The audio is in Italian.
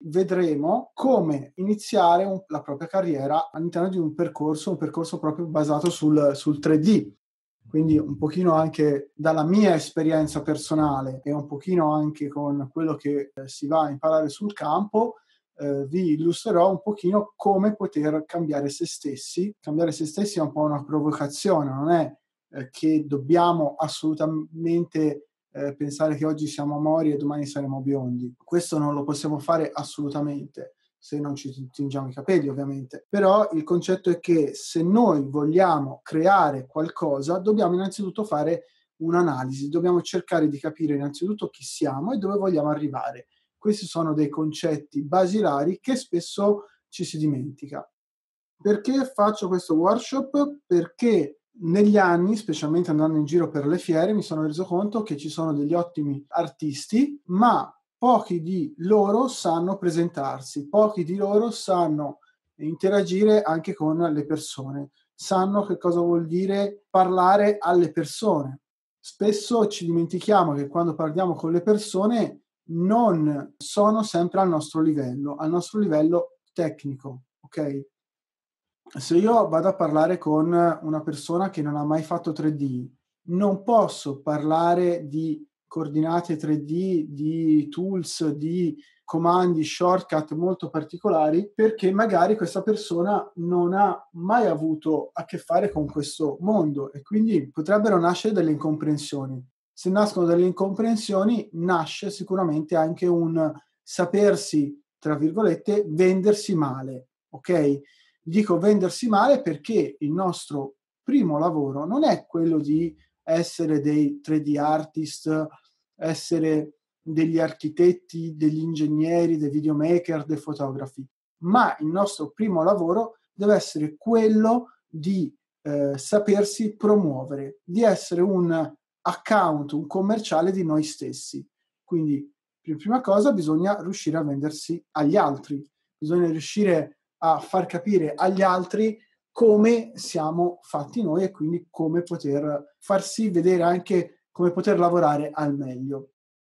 vedremo come iniziare un, la propria carriera all'interno di un percorso, un percorso proprio basato sul, sul 3D. Quindi un pochino anche dalla mia esperienza personale e un pochino anche con quello che eh, si va a imparare sul campo, eh, vi illustrerò un pochino come poter cambiare se stessi. Cambiare se stessi è un po' una provocazione, non è eh, che dobbiamo assolutamente eh, pensare che oggi siamo mori e domani saremo biondi. Questo non lo possiamo fare assolutamente se non ci tingiamo i capelli ovviamente, però il concetto è che se noi vogliamo creare qualcosa dobbiamo innanzitutto fare un'analisi, dobbiamo cercare di capire innanzitutto chi siamo e dove vogliamo arrivare. Questi sono dei concetti basilari che spesso ci si dimentica. Perché faccio questo workshop? Perché negli anni, specialmente andando in giro per le fiere, mi sono reso conto che ci sono degli ottimi artisti, ma pochi di loro sanno presentarsi, pochi di loro sanno interagire anche con le persone, sanno che cosa vuol dire parlare alle persone. Spesso ci dimentichiamo che quando parliamo con le persone non sono sempre al nostro livello, al nostro livello tecnico, ok? se io vado a parlare con una persona che non ha mai fatto 3D, non posso parlare di coordinate 3D, di tools, di comandi, shortcut molto particolari, perché magari questa persona non ha mai avuto a che fare con questo mondo e quindi potrebbero nascere delle incomprensioni. Se nascono delle incomprensioni, nasce sicuramente anche un sapersi, tra virgolette, vendersi male, ok? Dico vendersi male perché il nostro primo lavoro non è quello di essere dei 3D artist, essere degli architetti, degli ingegneri, dei videomaker, dei fotografi, ma il nostro primo lavoro deve essere quello di eh, sapersi promuovere, di essere un account, un commerciale di noi stessi. Quindi, prima cosa, bisogna riuscire a vendersi agli altri, bisogna riuscire a a far capire agli altri come siamo fatti noi e quindi come poter farsi vedere anche come poter lavorare al meglio.